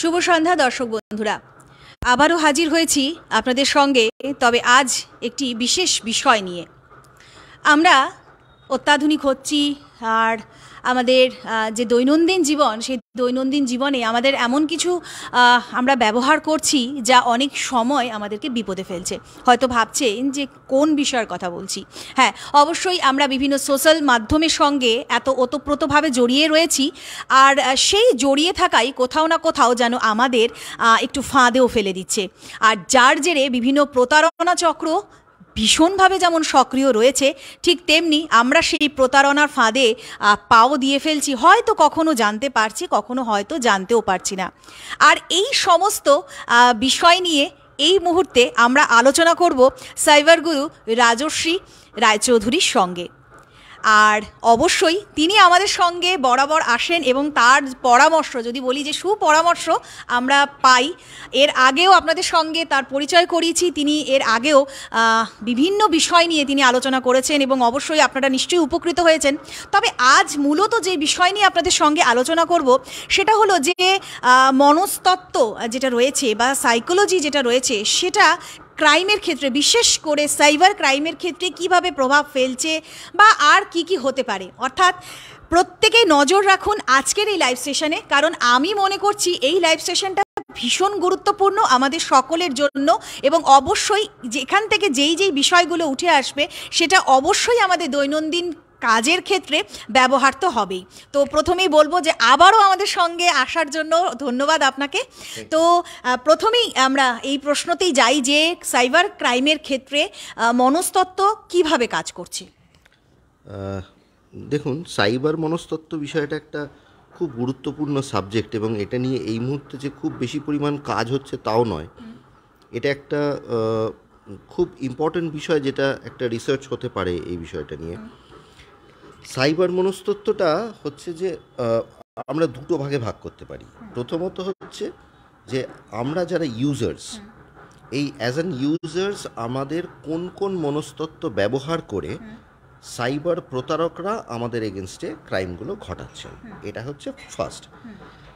শুভ সন্ধ্যা দর্শক বন্ধুরা আবারও হাজির হয়েছি আপনাদের সঙ্গে তবে আজ একটি বিশেষ বিষয় নিয়ে আমরা অত্যাধুনিক হচ্ছি আর আমাদের যে দৈনন্দিন জীবন সেই দৈনন্দিন জীবনে আমাদের এমন কিছু আমরা ব্যবহার করছি যা অনেক সময় আমাদেরকে বিপদে ফেলছে হয়তো ভাবছেন যে কোন বিষয়ের কথা বলছি হ্যাঁ অবশ্যই আমরা বিভিন্ন সোশ্যাল মাধ্যমের সঙ্গে এত ওতপ্রোতভাবে জড়িয়ে রয়েছি আর সেই জড়িয়ে থাকাই কোথাও না কোথাও যেন আমাদের একটু ফাঁদেও ফেলে দিচ্ছে আর যার জেরে বিভিন্ন প্রতারণা চক্র ভীষণভাবে যেমন সক্রিয় রয়েছে ঠিক তেমনি আমরা সেই প্রতারণার ফাঁদে পাও দিয়ে ফেলছি হয়তো কখনো জানতে পারছি কখনো হয়তো জানতেও পারছি না আর এই সমস্ত বিষয় নিয়ে এই মুহূর্তে আমরা আলোচনা করব সাইবার গুরু রাজশ্রী রায়চৌধুরীর সঙ্গে আর অবশ্যই তিনি আমাদের সঙ্গে বরাবর আসেন এবং তার পরামর্শ যদি বলি যে সুপরামর্শ আমরা পাই এর আগেও আপনাদের সঙ্গে তার পরিচয় করিয়েছি তিনি এর আগেও বিভিন্ন বিষয় নিয়ে তিনি আলোচনা করেছেন এবং অবশ্যই আপনারা নিশ্চয়ই উপকৃত হয়েছেন তবে আজ মূলত যে বিষয় নিয়ে আপনাদের সঙ্গে আলোচনা করব সেটা হলো যে মনস্তত্ত্ব যেটা রয়েছে বা সাইকোলজি যেটা রয়েছে সেটা ক্রাইমের ক্ষেত্রে বিশেষ করে সাইবার ক্রাইমের ক্ষেত্রে কিভাবে প্রভাব ফেলছে বা আর কি কি হতে পারে অর্থাৎ প্রত্যেকে নজর রাখুন আজকের এই লাইভ সেশনে কারণ আমি মনে করছি এই লাইভ সেশনটা ভীষণ গুরুত্বপূর্ণ আমাদের সকলের জন্য এবং অবশ্যই যেখান থেকে যেই যেই বিষয়গুলো উঠে আসবে সেটা অবশ্যই আমাদের দৈনন্দিন কাজের ক্ষেত্রে ব্যবহার তো হবেই তো প্রথমেই বলবো যে আবারও আমাদের সঙ্গে আসার জন্য ধন্যবাদ আপনাকে তো প্রথমেই আমরা এই প্রশ্নতেই যাই যে সাইবার ক্রাইমের ক্ষেত্রে মনস্তত্ত্ব কিভাবে কাজ করছে দেখুন সাইবার মনস্তত্ত্ব বিষয়টা একটা খুব গুরুত্বপূর্ণ সাবজেক্ট এবং এটা নিয়ে এই মুহূর্তে যে খুব বেশি পরিমাণ কাজ হচ্ছে তাও নয় এটা একটা খুব ইম্পর্টেন্ট বিষয় যেটা একটা রিসার্চ হতে পারে এই বিষয়টা নিয়ে সাইবার মনস্তত্ত্বটা হচ্ছে যে আমরা দুটো ভাগে ভাগ করতে পারি প্রথমত হচ্ছে যে আমরা যারা ইউজার্স এই অ্যাজ অ্যান ইউজার্স আমাদের কোন কোন মনস্তত্ত্ব ব্যবহার করে সাইবার প্রতারকরা আমাদের এগেনস্টে ক্রাইমগুলো ঘটাচ্ছেন এটা হচ্ছে ফার্স্ট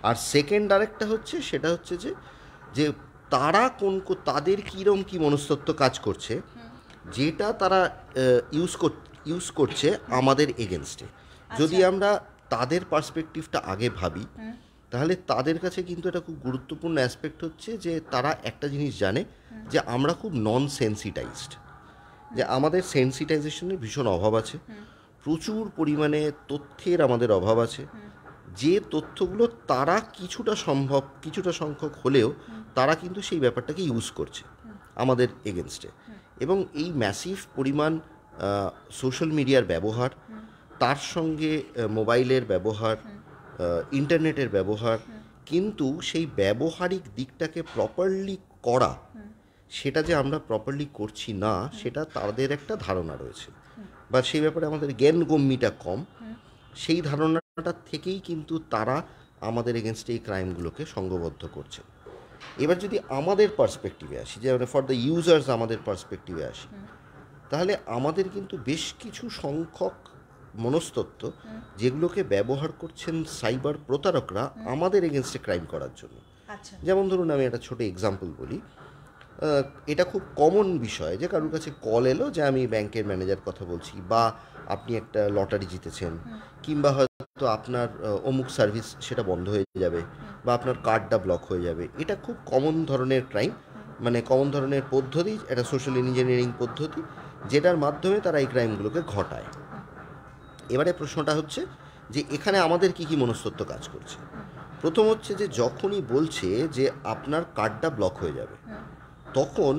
আর সেকেন্ড আরেকটা হচ্ছে সেটা হচ্ছে যে যে তারা কোন তাদের কীরম কী মনস্তত্ব কাজ করছে যেটা তারা ইউজ কর ইউজ করছে আমাদের এগেনস্টে আচ্ছা। যদি আমরা তাদের পার্সপেক্টিভটা আগে ভাবি তাহলে তাদের কাছে কিন্তু এটা খুব গুরুত্বপূর্ণ অ্যাসপেক্ট হচ্ছে যে তারা একটা জিনিস জানে যে আমরা খুব নন সেন্সিটাইজড যে আমাদের সেন্সিটাইজেশনের ভীষণ অভাব আছে প্রচুর পরিমাণে তথ্যের আমাদের অভাব আছে যে তথ্যগুলো তারা কিছুটা সম্ভব কিছুটা সংখ্যক হলেও তারা কিন্তু সেই ব্যাপারটাকে ইউজ করছে আমাদের এগেনস্টে এবং এই ম্যাসিভ পরিমাণ সোশ্যাল মিডিয়ার ব্যবহার তার সঙ্গে মোবাইলের ব্যবহার ইন্টারনেটের ব্যবহার কিন্তু সেই ব্যবহারিক দিকটাকে প্রপারলি করা সেটা যে আমরা প্রপারলি করছি না সেটা তাদের একটা ধারণা রয়েছে বা সেই ব্যাপারে আমাদের জ্ঞানগম্যিটা কম সেই ধারণাটা থেকেই কিন্তু তারা আমাদের এগেনস্ট এই ক্রাইমগুলোকে সংঘবদ্ধ করছে এবার যদি আমাদের পার্সপেক্টিভে আসি যে ফর দ্য ইউজার্স আমাদের পার্সপেক্টিভে আসি তাহলে আমাদের কিন্তু বেশ কিছু সংখ্যক মনস্তত্ব যেগুলোকে ব্যবহার করছেন সাইবার প্রতারকরা আমাদের এগেনস্টে ক্রাইম করার জন্য আচ্ছা। যেমন ধরুন আমি একটা ছোট এক্সাম্পল বলি এটা খুব কমন বিষয় যে কারোর কাছে কল এলো যে আমি ব্যাংকের ম্যানেজার কথা বলছি বা আপনি একটা লটারি জিতেছেন কিংবা হয়তো আপনার অমুক সার্ভিস সেটা বন্ধ হয়ে যাবে বা আপনার কার্ডটা ব্লক হয়ে যাবে এটা খুব কমন ধরনের ক্রাইম মানে কমন ধরনের পদ্ধতি এটা সোশ্যাল ইঞ্জিনিয়ারিং পদ্ধতি যেটার মাধ্যমে তারা এই ক্রাইমগুলোকে ঘটায় এবারে প্রশ্নটা হচ্ছে যে এখানে আমাদের কি কি মনস্তত্ব কাজ করছে প্রথম হচ্ছে যে যখনই বলছে যে আপনার কার্ডটা ব্লক হয়ে যাবে তখন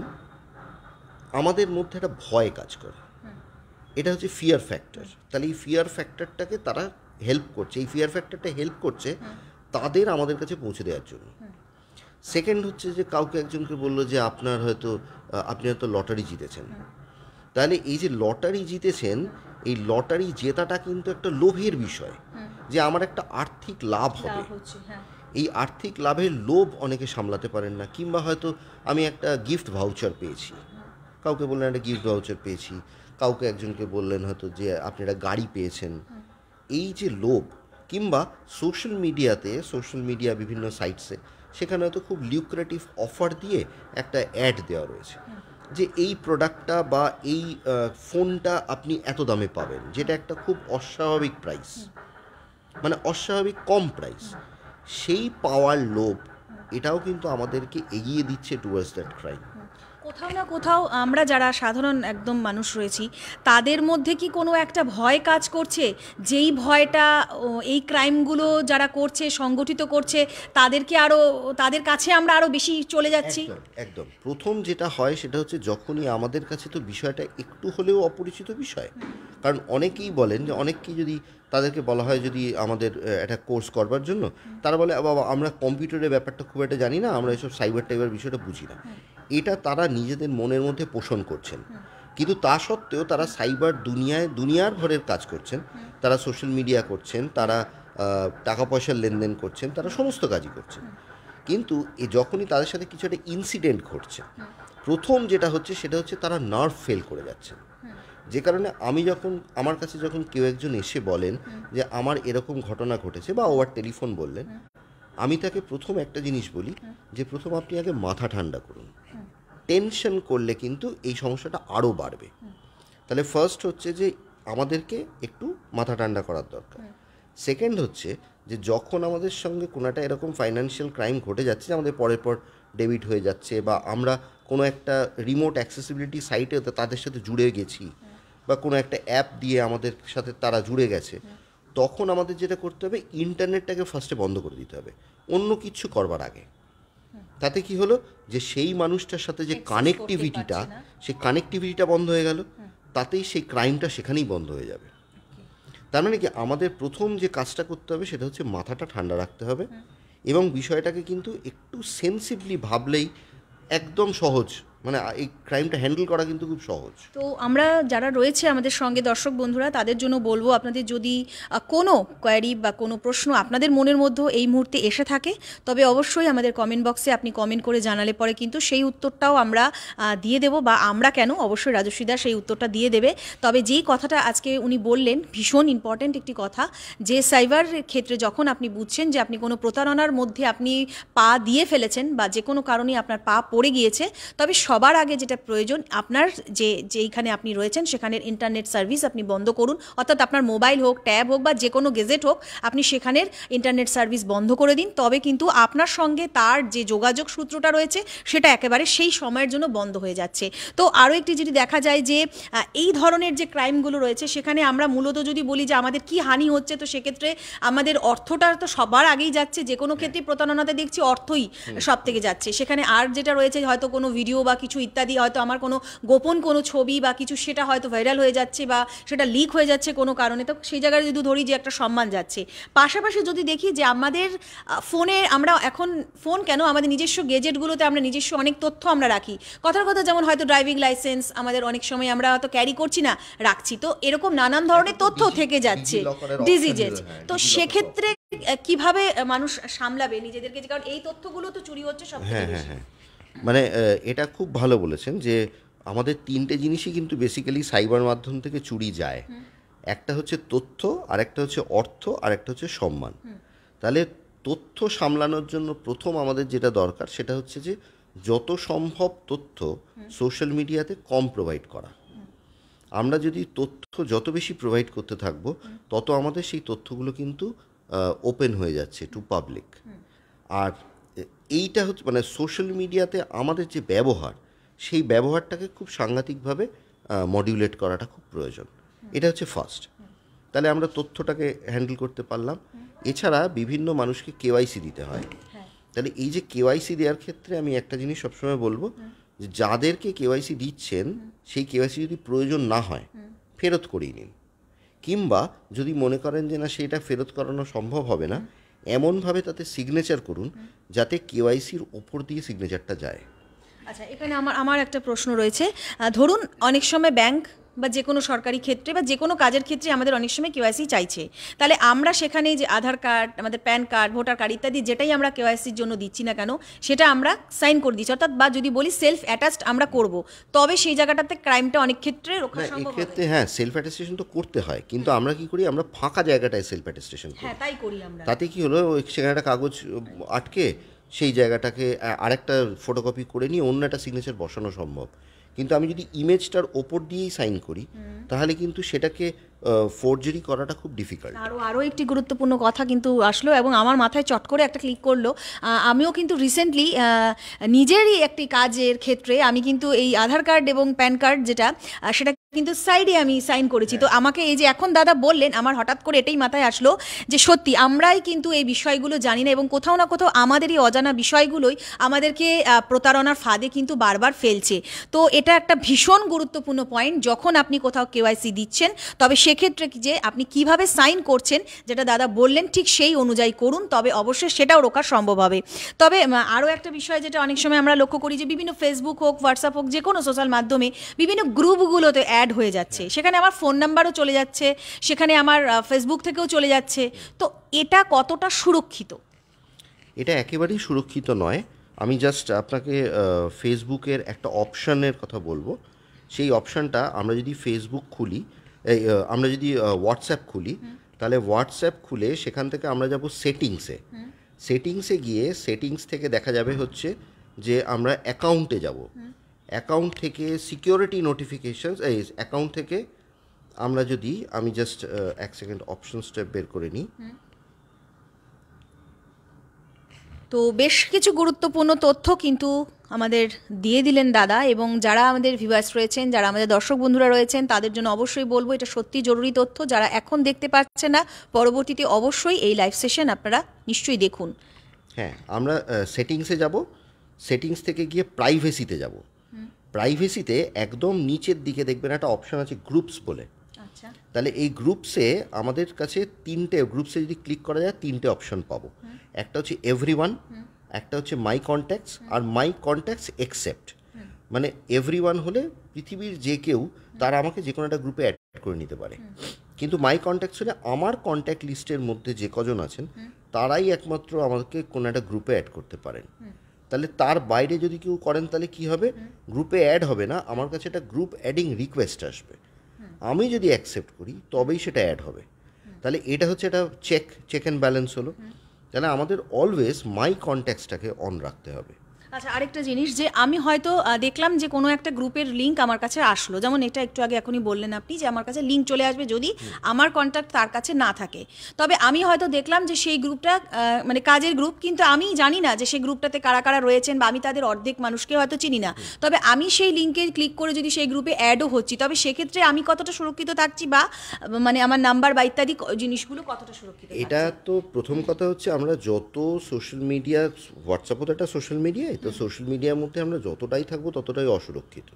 আমাদের মধ্যে একটা ভয় কাজ করে এটা হচ্ছে ফিয়ার ফ্যাক্টর তাহলে এই ফিয়ার ফ্যাক্টরটাকে তারা হেল্প করছে এই ফিয়ার ফ্যাক্টরটা হেল্প করছে তাদের আমাদের কাছে পৌঁছে দেওয়ার জন্য সেকেন্ড হচ্ছে যে কাউকে একজনকে বললো যে আপনার হয়তো আপনি হয়তো লটারি জিতেছেন তাহলে এই যে লটারি জিতেছেন এই লটারি জেতাটা কিন্তু একটা লোভের বিষয় যে আমার একটা আর্থিক লাভ হবে হ্যাঁ। এই আর্থিক লাভের লোভ অনেকে সামলাতে পারেন না কিংবা হয়তো আমি একটা গিফট ভাউচার পেয়েছি কাউকে বললেন একটা গিফট ভাউচার পেয়েছি কাউকে একজনকে বললেন হয়তো যে আপনি একটা গাড়ি পেয়েছেন এই যে লোভ কিংবা সোশ্যাল মিডিয়াতে সোশ্যাল মিডিয়া বিভিন্ন সাইটসে সেখানে হয়তো খুব লিউক্রেটিভ অফার দিয়ে একটা অ্যাড দেওয়া রয়েছে যে এই প্রোডাক্টটা বা এই ফোনটা আপনি এত দামে পাবেন যেটা একটা খুব অস্বাভাবিক প্রাইস মানে অস্বাভাবিক কম প্রাইস সেই পাওয়ার লোভ এটাও কিন্তু আমাদেরকে এগিয়ে দিচ্ছে টুয়ার্ডস দ্যাট ক্রাইম কোথাও না কোথাও আমরা যারা সাধারণ একদম মানুষ রয়েছি তাদের মধ্যে কি কোনো একটা ভয় কাজ করছে যেই ভয়টা এই ক্রাইমগুলো যারা করছে সংগঠিত করছে তাদেরকে আরও তাদের কাছে আমরা আরও বেশি চলে যাচ্ছি একদম প্রথম যেটা হয় সেটা হচ্ছে যখনই আমাদের কাছে তো বিষয়টা একটু হলেও অপরিচিত বিষয় কারণ অনেকেই বলেন যে অনেককেই যদি তাদেরকে বলা হয় যদি আমাদের একটা কোর্স করবার জন্য তারা বলে বাবা আমরা কম্পিউটারের ব্যাপারটা খুব একটা জানি না আমরা এসব সাইবার টাইবার বিষয়টা বুঝি না এটা তারা নিজেদের মনের মধ্যে পোষণ করছেন কিন্তু তা সত্ত্বেও তারা সাইবার দুনিয়ায় দুনিয়ার ঘরের কাজ করছেন তারা সোশ্যাল মিডিয়া করছেন তারা টাকা পয়সার লেনদেন করছেন তারা সমস্ত কাজই করছেন কিন্তু যখনই তাদের সাথে কিছু একটা ইনসিডেন্ট ঘটছে প্রথম যেটা হচ্ছে সেটা হচ্ছে তারা নার্ভ ফেল করে যাচ্ছে যে কারণে আমি যখন আমার কাছে যখন কেউ একজন এসে বলেন যে আমার এরকম ঘটনা ঘটেছে বা ওভার টেলিফোন বললেন আমি তাকে প্রথম একটা জিনিস বলি যে প্রথম আপনি আগে মাথা ঠান্ডা করুন টেনশন করলে কিন্তু এই সমস্যাটা আরও বাড়বে তাহলে ফার্স্ট হচ্ছে যে আমাদেরকে একটু মাথা ঠান্ডা করার দরকার সেকেন্ড হচ্ছে যে যখন আমাদের সঙ্গে কোনোটা এরকম ফাইন্যান্সিয়াল ক্রাইম ঘটে যাচ্ছে আমাদের পরের পর ডেবিট হয়ে যাচ্ছে বা আমরা কোনো একটা রিমোট অ্যাক্সেসিবিলিটি সাইটে তাদের সাথে জুড়ে গেছি বা কোনো একটা অ্যাপ দিয়ে আমাদের সাথে তারা জুড়ে গেছে তখন আমাদের যেটা করতে হবে ইন্টারনেটটাকে ফার্স্টে বন্ধ করে দিতে হবে অন্য কিছু করবার আগে তাতে কি হলো যে সেই মানুষটার সাথে যে কানেকটিভিটিটা সেই কানেকটিভিটিটা বন্ধ হয়ে গেল তাতেই সেই ক্রাইমটা সেখানেই বন্ধ হয়ে যাবে তার মানে কি আমাদের প্রথম যে কাজটা করতে হবে সেটা হচ্ছে মাথাটা ঠান্ডা রাখতে হবে এবং বিষয়টাকে কিন্তু একটু সেন্সিভলি ভাবলেই একদম সহজ মানে এই ক্রাইমটা হ্যান্ডেল করা কিন্তু খুব সহজ তো আমরা যারা রয়েছে আমাদের সঙ্গে দর্শক বন্ধুরা তাদের জন্য বলবো আপনাদের যদি কোনো কোয়ারি বা কোনো প্রশ্ন আপনাদের মনের মধ্যে এই মুহূর্তে এসে থাকে তবে অবশ্যই আমাদের কমেন্ট বক্সে আপনি কমেন্ট করে জানালে পরে কিন্তু সেই উত্তরটাও আমরা দিয়ে দেব বা আমরা কেন অবশ্যই রাজস্বীদা সেই উত্তরটা দিয়ে দেবে তবে যেই কথাটা আজকে উনি বললেন ভীষণ ইম্পর্ট্যান্ট একটি কথা যে সাইবার ক্ষেত্রে যখন আপনি বুঝছেন যে আপনি কোনো প্রতারণার মধ্যে আপনি পা দিয়ে ফেলেছেন বা যে কোনো কারণে আপনার পা পড়ে গিয়েছে তবে সবার আগে যেটা প্রয়োজন আপনার যে যেইখানে আপনি রয়েছেন সেখানের ইন্টারনেট সার্ভিস আপনি বন্ধ করুন অর্থাৎ আপনার মোবাইল হোক ট্যাব হোক বা যে কোনো গেজেট হোক আপনি সেখানের ইন্টারনেট সার্ভিস বন্ধ করে দিন তবে কিন্তু আপনার সঙ্গে তার যে যোগাযোগ সূত্রটা রয়েছে সেটা একেবারে সেই সময়ের জন্য বন্ধ হয়ে যাচ্ছে তো আরও একটি যদি দেখা যায় যে এই ধরনের যে ক্রাইমগুলো রয়েছে সেখানে আমরা মূলত যদি বলি যে আমাদের কি হানি হচ্ছে তো সেক্ষেত্রে আমাদের অর্থটা তো সবার আগেই যাচ্ছে যে কোনো ক্ষেত্রে প্রতারণাতে দেখছি অর্থই সব থেকে যাচ্ছে সেখানে আর যেটা রয়েছে হয়তো কোনো ভিডিও বা কিছু ইত্যাদি হয়তো আমার কোনো গোপন কোনো ছবি বা কিছু সেটা হয়তো ভাইরাল হয়ে যাচ্ছে বা সেটা লিক হয়ে যাচ্ছে কোনো কারণে তো সেই জায়গায় যদি ধরি যে একটা সম্মান যাচ্ছে পাশাপাশি যদি দেখি যে আমাদের ফোনে আমরা এখন ফোন কেন আমাদের নিজস্ব গেজেটগুলোতে আমরা নিজস্ব অনেক তথ্য আমরা রাখি কথার কথা যেমন হয়তো ড্রাইভিং লাইসেন্স আমাদের অনেক সময় আমরা হয়তো ক্যারি করছি না রাখছি তো এরকম নানান ধরনের তথ্য থেকে যাচ্ছে ডিজিজেজ হ্যাঁ, তো সেক্ষেত্রে কিভাবে মানুষ সামলাবে নিজেদেরকে কারণ এই তথ্যগুলো তো চুরি হচ্ছে সব হ্যাঁ হ্যাঁ মানে এটা খুব ভালো বলেছেন যে আমাদের তিনটে জিনিসই কিন্তু বেসিক্যালি সাইবার মাধ্যম থেকে চুরি যায় একটা হচ্ছে তথ্য আর একটা হচ্ছে অর্থ আর একটা হচ্ছে সম্মান তাহলে তথ্য সামলানোর জন্য প্রথম আমাদের যেটা দরকার সেটা হচ্ছে যে যত সম্ভব তথ্য সোশ্যাল মিডিয়াতে কম প্রোভাইড করা আমরা যদি তথ্য যত বেশি প্রোভাইড করতে থাকব তত আমাদের সেই তথ্যগুলো কিন্তু ওপেন হয়ে যাচ্ছে টু পাবলিক আর এইটা হচ্ছে মানে সোশ্যাল মিডিয়াতে আমাদের যে ব্যবহার সেই ব্যবহারটাকে খুব সাংঘাতিকভাবে মডিউলেট করাটা খুব প্রয়োজন এটা হচ্ছে ফার্স্ট তাহলে আমরা তথ্যটাকে হ্যান্ডেল করতে পারলাম এছাড়া বিভিন্ন মানুষকে কেওয়াইসি দিতে হয় হ্যাঁ। তাহলে এই যে কেওয়াইসি দেওয়ার ক্ষেত্রে আমি একটা জিনিস সবসময় বলবো যে যাদেরকে কেওয়াইসি দিচ্ছেন সেই কেওয়াইসি যদি প্রয়োজন না হয় ফেরত করিয়ে নিন কিংবা যদি মনে করেন যে না সেটা ফেরত করানো সম্ভব হবে না এমনভাবে তাতে সিগনেচার করুন যাতে কেওয়াইসির ওপর দিয়ে সিগনেচারটা যায় আচ্ছা এখানে আমার আমার একটা প্রশ্ন রয়েছে ধরুন অনেক সময় ব্যাংক বা যে কোনো সরকারি ক্ষেত্রে বা যে কোনো কাজের ক্ষেত্রে আমাদের অনেক সময় কেওয়াইসি চাইছে তাহলে আমরা সেখানে যে আধার কার্ড আমাদের প্যান কার্ড ভোটার কার্ড ইত্যাদি যেটাই আমরা কেওয়াইসির জন্য দিচ্ছি না কেন সেটা আমরা সাইন করে দিচ্ছি অর্থাৎ বা যদি বলি সেলফ অ্যাটাচড আমরা করব তবে সেই জায়গাটাতে ক্রাইমটা অনেক ক্ষেত্রে হ্যাঁ, ক্ষেত্রে হ্যাঁ সেলফ অ্যাটেস্টেশন তো করতে হয় কিন্তু আমরা কি করি আমরা ফাঁকা জায়গাটায় সেলফ অ্যাটেস্টেশন হ্যাঁ তাই করি আমরা তাতে কি হলো সেখানে একটা কাগজ আটকে সেই জায়গাটাকে আরেকটা ফটোকপি করে নিয়ে অন্য একটা সিগনেচার বসানো সম্ভব কিন্তু আমি যদি ইমেজটার ওপর দিয়েই সাইন করি তাহলে কিন্তু সেটাকে ফোর্জারি করাটা খুব ডিফিকাল্ট আরও আরও একটি গুরুত্বপূর্ণ কথা কিন্তু আসলো এবং আমার মাথায় চট করে একটা ক্লিক করলো আমিও কিন্তু রিসেন্টলি নিজেরই একটি কাজের ক্ষেত্রে আমি কিন্তু এই আধার কার্ড এবং প্যান কার্ড যেটা সেটা কিন্তু সাইডে আমি সাইন করেছি তো হ্যাঁ। আমাকে এই যে এখন দাদা বললেন আমার হঠাৎ করে এটাই মাথায় আসলো যে সত্যি আমরাই কিন্তু এই বিষয়গুলো জানি না এবং কোথাও না কোথাও আমাদেরই অজানা বিষয়গুলোই আমাদেরকে প্রতারণার ফাঁদে কিন্তু বারবার ফেলছে তো এটা একটা ভীষণ গুরুত্বপূর্ণ পয়েন্ট যখন আপনি কোথাও কেওয়াইসি দিচ্ছেন তবে সেক্ষেত্রে যে আপনি কিভাবে সাইন করছেন যেটা দাদা বললেন ঠিক সেই অনুযায়ী করুন তবে অবশ্যই সেটাও রোকা সম্ভব হবে তবে আরও একটা বিষয় যেটা অনেক সময় আমরা লক্ষ্য করি যে বিভিন্ন ফেসবুক হোক হোয়াটসঅ্যাপ হোক যে কোনো সোশ্যাল মাধ্যমে বিভিন্ন গ্রুপগুলোতে অ্যাড হয়ে যাচ্ছে সেখানে আমার ফোন নাম্বারও চলে যাচ্ছে সেখানে আমার ফেসবুক থেকেও চলে যাচ্ছে তো এটা কতটা সুরক্ষিত এটা একেবারেই সুরক্ষিত নয় আমি জাস্ট আপনাকে ফেসবুকের একটা অপশানের কথা বলবো সেই অপশানটা আমরা যদি ফেসবুক খুলি এই আমরা যদি হোয়াটসঅ্যাপ খুলি তাহলে হোয়াটসঅ্যাপ খুলে সেখান থেকে আমরা যাব সেটিংসে সেটিংসে গিয়ে সেটিংস থেকে দেখা যাবে হচ্ছে যে আমরা অ্যাকাউন্টে যাব অ্যাকাউন্ট থেকে সিকিউরিটি নোটিফিকেশনস এই অ্যাকাউন্ট থেকে আমরা যদি আমি জাস্ট এক সেকেন্ড অপশন স্টেপ বের করে নিই তো বেশ কিছু গুরুত্বপূর্ণ তথ্য কিন্তু আমাদের দিয়ে দিলেন দাদা এবং যারা আমাদের ভিভার্স রয়েছেন যারা আমাদের দর্শক বন্ধুরা রয়েছেন তাদের জন্য অবশ্যই বলবো এটা সত্যি জরুরি তথ্য যারা এখন দেখতে পাচ্ছে না পরবর্তীতে অবশ্যই এই লাইভ সেশন আপনারা নিশ্চয়ই দেখুন হ্যাঁ আমরা সেটিংসে যাব সেটিংস থেকে গিয়ে প্রাইভেসিতে যাব প্রাইভেসিতে একদম নিচের দিকে দেখবেন একটা অপশন আছে গ্রুপস বলে আচ্ছা। তাহলে এই গ্রুপসে আমাদের কাছে তিনটে গ্রুপসে যদি ক্লিক করা যায় তিনটে অপশন পাবো একটা হচ্ছে এভরি ওয়ান একটা হচ্ছে মাই কন্ট্যাক্টস আর মাই কন্ট্যাক্টস একসেপ্ট মানে এভরি ওয়ান হলে পৃথিবীর যে কেউ তারা আমাকে যে কোনো একটা গ্রুপে অ্যাড করে নিতে পারে কিন্তু মাই কন্ট্যাক্টস হলে আমার কন্ট্যাক্ট লিস্টের মধ্যে যে কজন আছেন তারাই একমাত্র আমাকে কোনো একটা গ্রুপে অ্যাড করতে পারেন তাহলে তার বাইরে যদি কেউ করেন তাহলে কি হবে গ্রুপে অ্যাড হবে না আমার কাছে একটা গ্রুপ অ্যাডিং রিকোয়েস্ট আসবে আমি যদি অ্যাকসেপ্ট করি তবেই সেটা অ্যাড হবে তাহলে এটা হচ্ছে একটা চেক চেক অ্যান্ড ব্যালেন্স হলো তাহলে আমাদের অলওয়েজ মাই কন্ট্যাক্টসটাকে অন রাখতে হবে আচ্ছা আরেকটা জিনিস যে আমি হয়তো দেখলাম যে কোনো একটা গ্রুপের লিঙ্ক আমার কাছে আসলো যেমন এটা একটু আগে এখনই বললেন আপনি যে আমার কাছে লিঙ্ক চলে আসবে যদি আমার কন্ট্যাক্ট তার কাছে না থাকে তবে আমি হয়তো দেখলাম যে সেই গ্রুপটা মানে কাজের গ্রুপ কিন্তু আমি জানি না যে সেই গ্রুপটাতে কারা কারা রয়েছেন বা আমি তাদের অর্ধেক মানুষকে হয়তো চিনি না তবে আমি সেই লিঙ্কে ক্লিক করে যদি সেই গ্রুপে অ্যাডও হচ্ছি তবে সেক্ষেত্রে আমি কতটা সুরক্ষিত থাকছি বা মানে আমার নাম্বার বা ইত্যাদি জিনিসগুলো কতটা সুরক্ষিত এটা তো প্রথম কথা হচ্ছে আমরা যত সোশ্যাল মিডিয়া হোয়াটসঅ্যাপও তো একটা সোশ্যাল মিডিয়াই তো তো সোশ্যাল মিডিয়ার মধ্যে আমরা যতটাই থাকবো ততটাই অসুরক্ষিত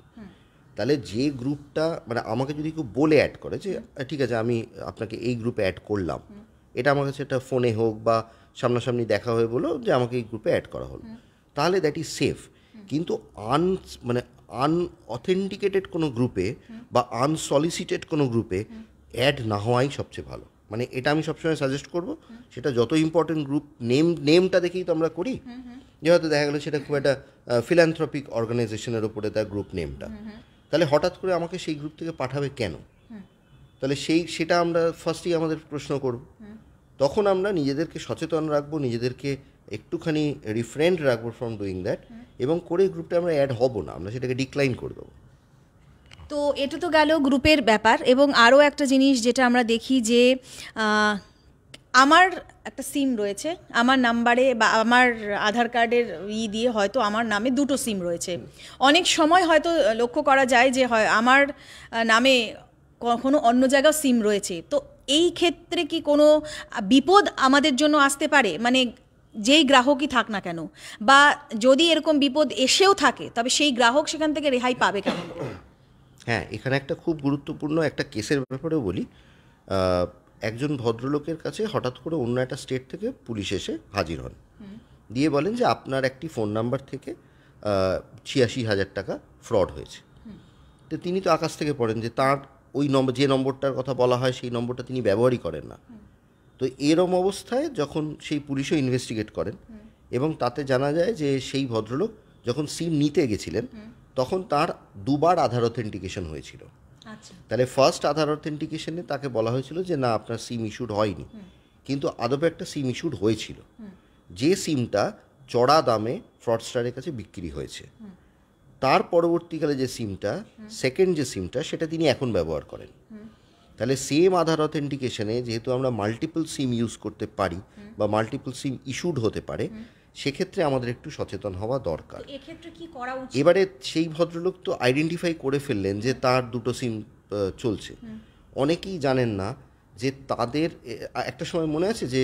তাহলে যে গ্রুপটা মানে আমাকে যদি কেউ বলে অ্যাড করে যে ঠিক আছে আমি আপনাকে এই গ্রুপে অ্যাড করলাম এটা আমার কাছে একটা ফোনে হোক বা সামনাসামনি দেখা হয়ে বলো যে আমাকে এই গ্রুপে অ্যাড করা হলো তাহলে দ্যাট ইজ সেফ কিন্তু আন মানে আনঅথেন্টিকেটেড কোনো গ্রুপে বা আনসলিসিটেড কোনো গ্রুপে অ্যাড না হওয়াই সবচেয়ে ভালো মানে এটা আমি সবসময় সাজেস্ট করব সেটা যত ইম্পর্টেন্ট গ্রুপ নেম নেমটা দেখেই তো আমরা করি যেহেতু দেখা গেলো সেটা খুব একটা ফিল্যান্থ্রপিক অর্গানাইজেশনের ওপরে তার গ্রুপ নেমটা তাহলে হঠাৎ করে আমাকে সেই গ্রুপ থেকে পাঠাবে কেন তাহলে সেই সেটা আমরা ফার্স্টেই আমাদের প্রশ্ন করব তখন আমরা নিজেদেরকে সচেতন রাখবো নিজেদেরকে একটুখানি রিফ্রেন্ড রাখবো ফ্রম ডুইং দ্যাট এবং করে গ্রুপটা আমরা অ্যাড হব না আমরা সেটাকে ডিক্লাইন করে দেবো তো এটা তো গেল গ্রুপের ব্যাপার এবং আরও একটা জিনিস যেটা আমরা দেখি যে আমার একটা সিম রয়েছে আমার নাম্বারে বা আমার আধার কার্ডের ই দিয়ে হয়তো আমার নামে দুটো সিম রয়েছে অনেক সময় হয়তো লক্ষ্য করা যায় যে হয় আমার নামে কখনো অন্য জায়গাও সিম রয়েছে তো এই ক্ষেত্রে কি কোনো বিপদ আমাদের জন্য আসতে পারে মানে যেই গ্রাহকই থাক না কেন বা যদি এরকম বিপদ এসেও থাকে তবে সেই গ্রাহক সেখান থেকে রেহাই পাবে কেন হ্যাঁ এখানে একটা খুব গুরুত্বপূর্ণ একটা কেসের ব্যাপারেও বলি একজন ভদ্রলোকের কাছে হঠাৎ করে অন্য একটা স্টেট থেকে পুলিশ এসে হাজির হন দিয়ে বলেন যে আপনার একটি ফোন নাম্বার থেকে ছিয়াশি হাজার টাকা ফ্রড হয়েছে তো তিনি তো আকাশ থেকে পড়েন যে তার ওই নম্বর যে নম্বরটার কথা বলা হয় সেই নম্বরটা তিনি ব্যবহারই করেন না তো এরম অবস্থায় যখন সেই পুলিশও ইনভেস্টিগেট করেন এবং তাতে জানা যায় যে সেই ভদ্রলোক যখন সিম নিতে গেছিলেন তখন তার দুবার আধার অথেন্টিকেশন হয়েছিল আচ্ছা। তাহলে ফার্স্ট আধার অথেন্টিকেশনে তাকে বলা হয়েছিল যে না আপনার সিম ইস্যুড হয়নি কিন্তু আদপে একটা সিম ইস্যুড হয়েছিল যে সিমটা চড়া দামে ফ্রডস্টারের কাছে বিক্রি হয়েছে তার পরবর্তীকালে যে সিমটা সেকেন্ড যে সিমটা সেটা তিনি এখন ব্যবহার করেন তাহলে সেম আধার অথেন্টিকেশনে যেহেতু আমরা মাল্টিপল সিম ইউজ করতে পারি বা মাল্টিপল সিম ইস্যুড হতে পারে সেক্ষেত্রে আমাদের একটু সচেতন হওয়া দরকার এবারে সেই ভদ্রলোক তো আইডেন্টিফাই করে ফেললেন যে তার দুটো সিম চলছে অনেকেই জানেন না যে তাদের একটা সময় মনে আছে যে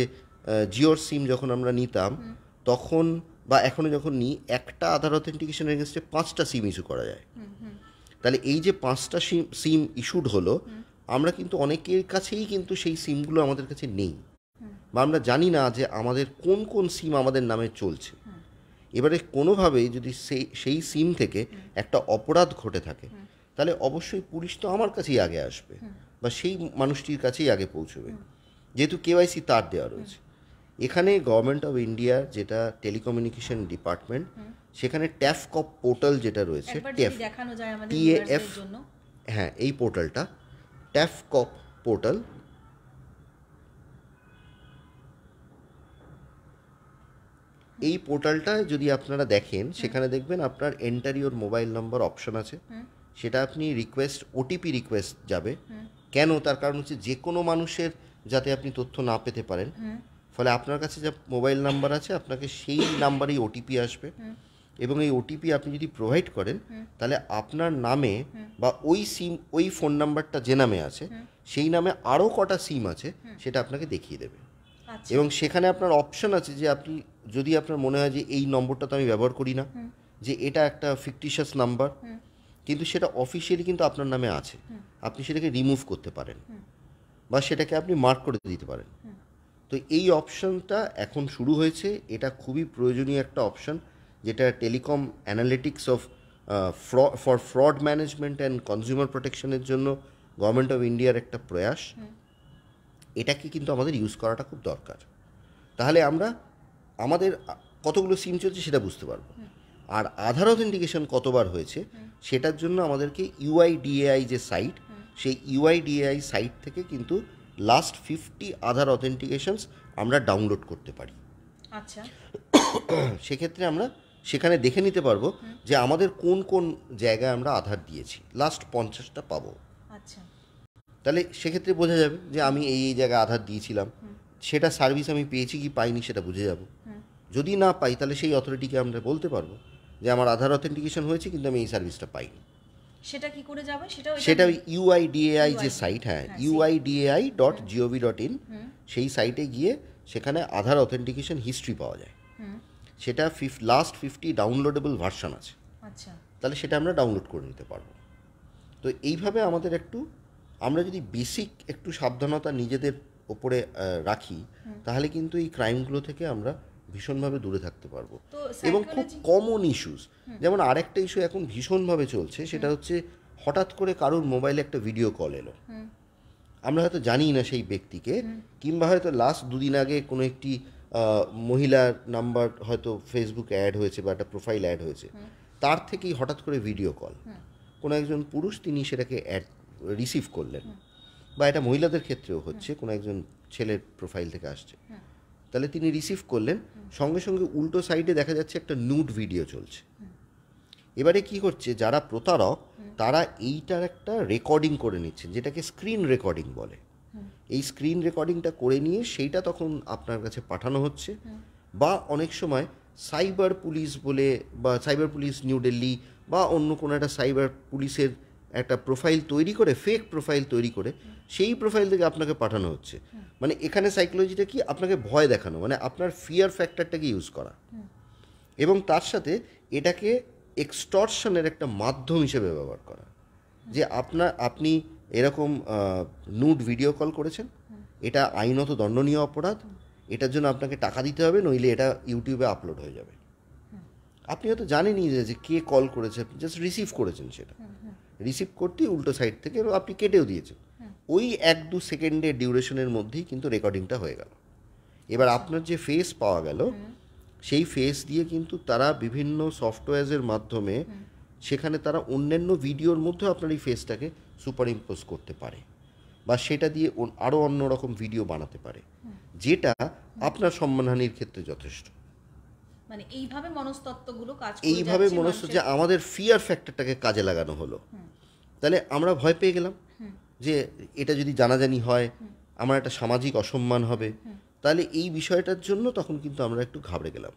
জিওর সিম যখন আমরা নিতাম তখন বা এখনও যখন নিই একটা আধার অথেন্টিকেশনের এগেনস্টে পাঁচটা সিম ইস্যু করা যায় তাহলে এই যে পাঁচটা সিম সিম ইস্যুড হলো আমরা কিন্তু অনেকের কাছেই কিন্তু সেই সিমগুলো আমাদের কাছে নেই বা আমরা জানি না যে আমাদের কোন কোন সিম আমাদের নামে চলছে এবারে কোনোভাবেই যদি সেই সেই সিম থেকে একটা অপরাধ ঘটে থাকে তাহলে অবশ্যই পুলিশ তো আমার কাছেই আগে আসবে বা সেই মানুষটির কাছেই আগে পৌঁছবে যেহেতু কেওয়াইসি তার দেওয়া রয়েছে এখানে গভর্নমেন্ট অফ ইন্ডিয়ার যেটা টেলিকমিউনিকেশন ডিপার্টমেন্ট সেখানে ট্যাফকপ পোর্টাল যেটা রয়েছে টেফ টিএফ হ্যাঁ এই পোর্টালটা ট্যাফকপ পোর্টাল এই পোর্টালটা যদি আপনারা দেখেন সেখানে দেখবেন আপনার এন্টারিওর মোবাইল নম্বর অপশন আছে সেটা আপনি রিকোয়েস্ট ওটিপি রিকোয়েস্ট যাবে কেন তার কারণ হচ্ছে যে কোনো মানুষের যাতে আপনি তথ্য না পেতে পারেন ফলে আপনার কাছে যা মোবাইল নাম্বার আছে আপনাকে সেই নাম্বারেই ওটিপি আসবে এবং এই ওটিপি আপনি যদি প্রোভাইড করেন তাহলে আপনার নামে বা ওই সিম ওই ফোন নাম্বারটা যে নামে আছে সেই নামে আরও কটা সিম আছে সেটা আপনাকে দেখিয়ে দেবে আচ্ছা। এবং সেখানে আপনার অপশন আছে যে আপনি যদি আপনার মনে হয় যে এই নম্বরটা তো আমি ব্যবহার করি না যে এটা একটা ফিকটিশাস নাম্বার কিন্তু সেটা অফিসিয়ালি কিন্তু আপনার নামে আছে আপনি সেটাকে রিমুভ করতে পারেন বা সেটাকে আপনি মার্ক করে দিতে পারেন তো এই অপশনটা এখন শুরু হয়েছে এটা খুবই প্রয়োজনীয় একটা অপশন যেটা telecom analytics of for fraud management and consumer প্রোটেকশনের জন্য গভর্নমেন্ট অফ ইন্ডিয়ার একটা প্রয়াস এটাকে কিন্তু আমাদের ইউজ করাটা খুব দরকার তাহলে আমরা আমাদের কতগুলো সিম চলছে সেটা বুঝতে পারবো আর আধার অথেন্টিকেশন কতবার হয়েছে সেটার জন্য আমাদেরকে ইউআইডিএআই যে সাইট সেই ইউআইডিএআই সাইট থেকে কিন্তু লাস্ট ফিফটি আধার অথেন্টিকেশনস আমরা ডাউনলোড করতে পারি আচ্ছা সেক্ষেত্রে আমরা সেখানে দেখে নিতে পারবো যে আমাদের কোন কোন জায়গায় আমরা আধার দিয়েছি লাস্ট পঞ্চাশটা পাবো আচ্ছা তাহলে সেক্ষেত্রে বোঝা যাবে যে আমি এই এই জায়গায় আধার দিয়েছিলাম সেটা সার্ভিস আমি পেয়েছি কি পাইনি সেটা বুঝে যাব যদি না পাই তাহলে সেই অথরিটিকে আমরা বলতে পারবো যে আমার আধার অথেন্টিকেশন হয়েছে কিন্তু আমি এই সার্ভিসটা পাইনি সেটা কি করে যাবে সেটা সেটা ইউআইডিএআই যে সাইট হ্যাঁ UIDAI dot GOV dot in সেই সাইটে গিয়ে সেখানে আধার অথেন্টিকেশন হিস্ট্রি পাওয়া যায় সেটা ফিফ লাস্ট ফিফটি ডাউনলোডেবল ভার্সন আছে আচ্ছা তাহলে সেটা আমরা ডাউনলোড করে নিতে পারবো তো এইভাবে আমাদের একটু আমরা যদি বেসিক একটু সাবধানতা নিজেদের ওপরে রাখি তাহলে কিন্তু এই ক্রাইমগুলো থেকে আমরা ভীষণভাবে দূরে থাকতে পারবো এবং খুব কমন ইস্যুস যেমন আরেকটা ইস্যু এখন ভীষণভাবে চলছে সেটা হচ্ছে হঠাৎ করে কারোর মোবাইলে একটা ভিডিও কল এলো আমরা হয়তো জানি না সেই ব্যক্তিকে কিংবা হয়তো লাস্ট দুদিন আগে কোনো একটি মহিলার নাম্বার হয়তো ফেসবুক অ্যাড হয়েছে বা একটা প্রোফাইল অ্যাড হয়েছে তার থেকেই হঠাৎ করে ভিডিও কল কোনো একজন পুরুষ তিনি সেটাকে অ্যাড রিসিভ করলেন বা এটা মহিলাদের ক্ষেত্রেও হচ্ছে কোনো একজন ছেলের প্রোফাইল থেকে আসছে তাহলে তিনি রিসিভ করলেন সঙ্গে সঙ্গে উল্টো সাইডে দেখা যাচ্ছে একটা নুড ভিডিও চলছে এবারে কি করছে যারা প্রতারক তারা এইটার একটা রেকর্ডিং করে নিচ্ছেন যেটাকে স্ক্রিন রেকর্ডিং বলে এই স্ক্রিন রেকর্ডিংটা করে নিয়ে সেইটা তখন আপনার কাছে পাঠানো হচ্ছে বা অনেক সময় সাইবার পুলিশ বলে বা সাইবার পুলিশ নিউ দিল্লি বা অন্য কোনো একটা সাইবার পুলিশের একটা প্রোফাইল তৈরি করে ফেক প্রোফাইল তৈরি করে সেই প্রোফাইল থেকে আপনাকে পাঠানো হচ্ছে মানে এখানে সাইকোলজিটা কি আপনাকে ভয় দেখানো মানে আপনার ফিয়ার ফ্যাক্টরটাকে ইউজ করা এবং তার সাথে এটাকে এক্সটর্শনের একটা মাধ্যম হিসেবে ব্যবহার করা যে আপনার আপনি এরকম নুড ভিডিও কল করেছেন এটা আইনত দণ্ডনীয় অপরাধ এটার জন্য আপনাকে টাকা দিতে হবে নইলে এটা ইউটিউবে আপলোড হয়ে যাবে আপনি হয়তো জানেনই যে কে কল করেছে জাস্ট রিসিভ করেছেন সেটা রিসিভ করতেই উল্টো সাইড থেকে আপনি কেটেও দিয়েছেন হ্যাঁ। ওই এক দু সেকেন্ডের ডিউরেশনের মধ্যেই কিন্তু রেকর্ডিংটা হয়ে গেল এবার আপনার যে ফেস পাওয়া গেল সেই ফেস দিয়ে কিন্তু তারা বিভিন্ন সফটওয়্যারের মাধ্যমে সেখানে তারা অন্যান্য ভিডিওর মধ্যেও আপনার এই ফেসটাকে সুপার ইম্পোজ করতে পারে বা সেটা দিয়ে আরও অন্য রকম ভিডিও বানাতে পারে যেটা আপনার সম্মানহানির ক্ষেত্রে যথেষ্ট মানে এইভাবে মনস্তত্ত্বগুলো কাজ এইভাবে যে আমাদের ফিয়ার ফ্যাক্টরটাকে কাজে লাগানো হলো তাহলে আমরা ভয় পেয়ে গেলাম যে এটা যদি জানাজানি হয় আমার একটা সামাজিক অসম্মান হবে তাহলে এই বিষয়টার জন্য তখন কিন্তু আমরা একটু ঘাবড়ে গেলাম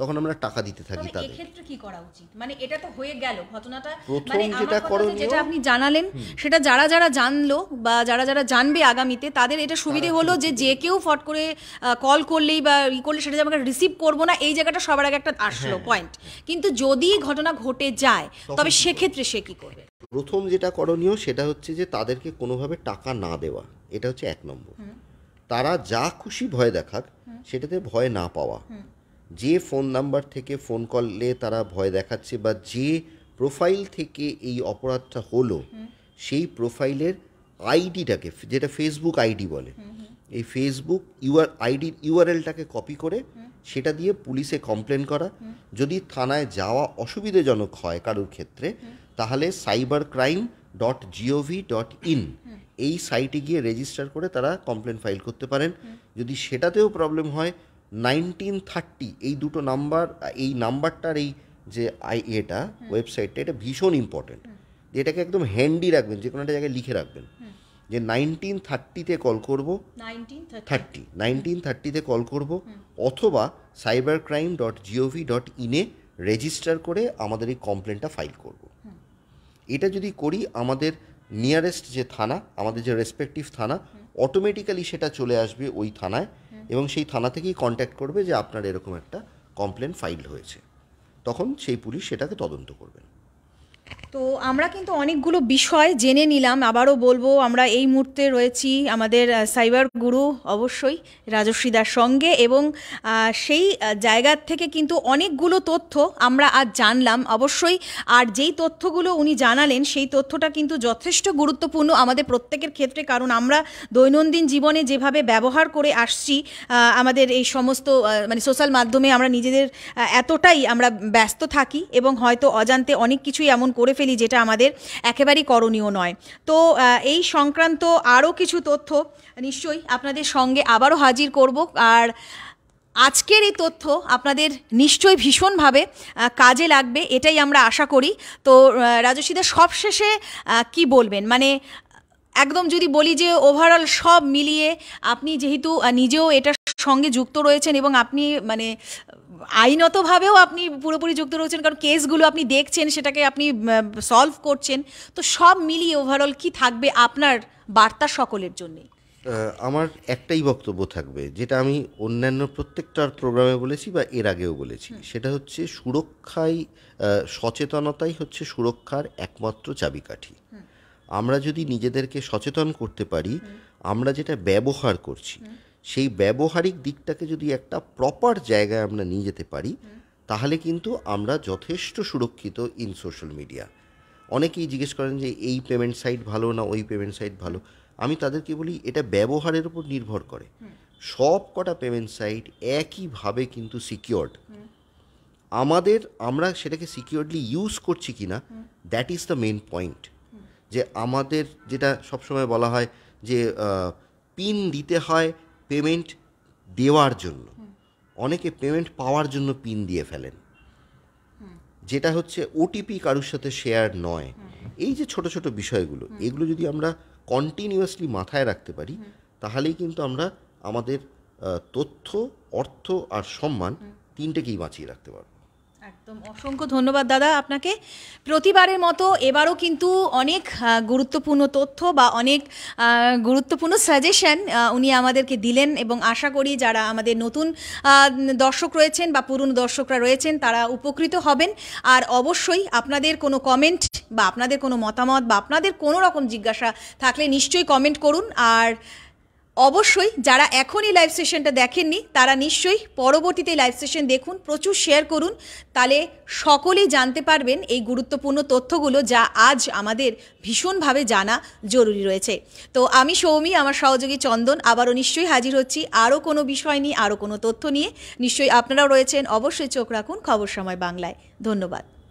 তখন আমরা টাকা দিতে থাকি মানে তাদের ক্ষেত্রে কি করা উচিত মানে এটা তো হয়ে গেল ঘটনাটা মানে যেটা করণীয় যেটা আপনি জানালেন সেটা যারা যারা জানলো বা যারা যারা জানবে আগামীতে তাদের এটা সুবিধে হলো যে যে কেউ ফট করে কল করলেই বা ই করলে সেটা যে আমাকে রিসিভ করবো না এই জায়গাটা সবার আগে একটা আসলো পয়েন্ট হ্যাঁ, হ্যাঁ। কিন্তু যদি ঘটনা ঘটে যায় তবে সেক্ষেত্রে সে কি করবে প্রথম যেটা করণীয় সেটা হচ্ছে যে তাদেরকে কোনোভাবে টাকা না দেওয়া এটা হচ্ছে এক নম্বর তারা যা খুশি ভয় দেখাক সেটাতে ভয় না পাওয়া যে ফোন নাম্বার থেকে ফোন কলে তারা ভয় দেখাচ্ছে বা যে প্রোফাইল থেকে এই অপরাধটা হলো সেই প্রোফাইলের আইডিটাকে যেটা ফেসবুক আইডি বলে এই ফেসবুক ইউআর আইডি ইউআরএলটাকে কপি করে সেটা দিয়ে পুলিশে কমপ্লেন করা যদি থানায় যাওয়া অসুবিধাজনক হয় কারোর ক্ষেত্রে তাহলে cyber crime dot GOV dot in এই সাইটে গিয়ে রেজিস্টার করে তারা কমপ্লেন ফাইল করতে পারেন যদি সেটাতেও প্রবলেম হয় নাইনটিন থার্টি এই দুটো নাম্বার এই নাম্বারটার এই যে আই এটা ওয়েবসাইটটা এটা ভীষণ ইম্পর্টেন্ট এটাকে একদম হ্যান্ডি রাখবেন যে কোনো একটা জায়গায় লিখে রাখবেন যে নাইনটিন থার্টিতে কল করব থার্টি নাইনটিন থার্টিতে কল করব অথবা cyber crime dot GOV dot ইনে রেজিস্টার করে আমাদের এই কমপ্লেনটা ফাইল করব এটা যদি করি আমাদের নিয়ারেস্ট যে থানা আমাদের যে রেসপেক্টিভ থানা অটোমেটিক্যালি সেটা চলে আসবে ওই থানায় এবং সেই থানা থেকেই কন্ট্যাক্ট করবে যে আপনার এরকম একটা কমপ্লেন ফাইল হয়েছে তখন সেই পুলিশ সেটাকে তদন্ত করবেন তো আমরা কিন্তু অনেকগুলো বিষয় জেনে নিলাম আবারও বলবো আমরা এই মুহূর্তে রয়েছি আমাদের সাইবার গুরু অবশ্যই রাজস্বীদার সঙ্গে এবং সেই জায়গার থেকে কিন্তু অনেকগুলো তথ্য আমরা আজ জানলাম অবশ্যই আর যেই তথ্যগুলো উনি জানালেন সেই তথ্যটা কিন্তু যথেষ্ট গুরুত্বপূর্ণ আমাদের প্রত্যেকের ক্ষেত্রে কারণ আমরা দৈনন্দিন জীবনে যেভাবে ব্যবহার করে আসছি আমাদের এই সমস্ত মানে সোশ্যাল মাধ্যমে আমরা নিজেদের এতটাই আমরা ব্যস্ত থাকি এবং হয়তো অজান্তে অনেক কিছুই এমন করে ফেলি যেটা আমাদের একেবারেই করণীয় নয় তো এই সংক্রান্ত আরও কিছু তথ্য নিশ্চয়ই আপনাদের সঙ্গে আবারও হাজির করব আর আজকের এই তথ্য আপনাদের নিশ্চয়ই ভীষণভাবে কাজে লাগবে এটাই আমরা আশা করি তো রাজস্বীদের সবশেষে কি বলবেন মানে একদম যদি বলি যে ওভারঅল সব মিলিয়ে আপনি যেহেতু নিজেও এটার সঙ্গে যুক্ত রয়েছেন এবং আপনি মানে আইনতভাবেও আপনি পুরোপুরি যুক্ত রয়েছেন কারণ কেসগুলো আপনি দেখছেন সেটাকে আপনি সলভ করছেন তো সব মিলিয়ে ওভারঅল কি থাকবে আপনার বার্তা সকলের জন্যে আমার একটাই বক্তব্য থাকবে যেটা আমি অন্যান্য প্রত্যেকটার প্রোগ্রামে বলেছি বা এর আগেও বলেছি সেটা হচ্ছে সুরক্ষাই সচেতনতাই হচ্ছে সুরক্ষার একমাত্র চাবিকাঠি আমরা যদি নিজেদেরকে সচেতন করতে পারি আমরা যেটা ব্যবহার করছি সেই ব্যবহারিক দিকটাকে যদি একটা প্রপার জায়গায় আমরা নিয়ে যেতে পারি তাহলে কিন্তু আমরা যথেষ্ট সুরক্ষিত ইন সোশ্যাল মিডিয়া অনেকেই জিজ্ঞেস করেন যে এই পেমেন্ট সাইট ভালো না ওই পেমেন্ট সাইট ভালো আমি তাদেরকে বলি এটা ব্যবহারের উপর নির্ভর করে সব কটা পেমেন্ট সাইট একইভাবে কিন্তু সিকিওর্ড আমাদের আমরা সেটাকে সিকিওরলি ইউজ করছি কি না that is the main point যে আমাদের যেটা সবসময় বলা হয় যে পিন দিতে হয় পেমেন্ট দেওয়ার জন্য অনেকে পেমেন্ট পাওয়ার জন্য পিন দিয়ে ফেলেন যেটা হচ্ছে ওটিপি কারুর সাথে শেয়ার নয় এই যে ছোট ছোট বিষয়গুলো এগুলো যদি আমরা কন্টিনিউয়াসলি মাথায় রাখতে পারি তাহলেই কিন্তু আমরা আমাদের তথ্য অর্থ আর সম্মান তিনটেকেই বাঁচিয়ে রাখতে পারবো একদম অসংখ্য ধন্যবাদ দাদা আপনাকে প্রতিবারের মতো এবারও কিন্তু অনেক গুরুত্বপূর্ণ তথ্য বা অনেক গুরুত্বপূর্ণ সাজেশন উনি আমাদেরকে দিলেন এবং আশা করি যারা আমাদের নতুন দর্শক রয়েছেন বা পুরনো দর্শকরা রয়েছেন তারা উপকৃত হবেন আর অবশ্যই আপনাদের কোনো কমেন্ট বা আপনাদের কোনো মতামত বা আপনাদের কোনো রকম জিজ্ঞাসা থাকলে নিশ্চয়ই কমেন্ট করুন আর অবশ্যই যারা এখনই লাইভ সেশনটা দেখেননি তারা নিশ্চয়ই পরবর্তীতে লাইভ সেশন দেখুন প্রচুর শেয়ার করুন তাহলে সকলেই জানতে পারবেন এই গুরুত্বপূর্ণ তথ্যগুলো যা আজ আমাদের ভীষণভাবে জানা জরুরি রয়েছে তো আমি সৌমি আমার সহযোগী চন্দন আবারও নিশ্চয়ই হাজির হচ্ছি আরও কোনো বিষয় নিয়ে আরও কোনো তথ্য নিয়ে নিশ্চয়ই আপনারাও রয়েছেন অবশ্যই চোখ রাখুন খবর সময় বাংলায় ধন্যবাদ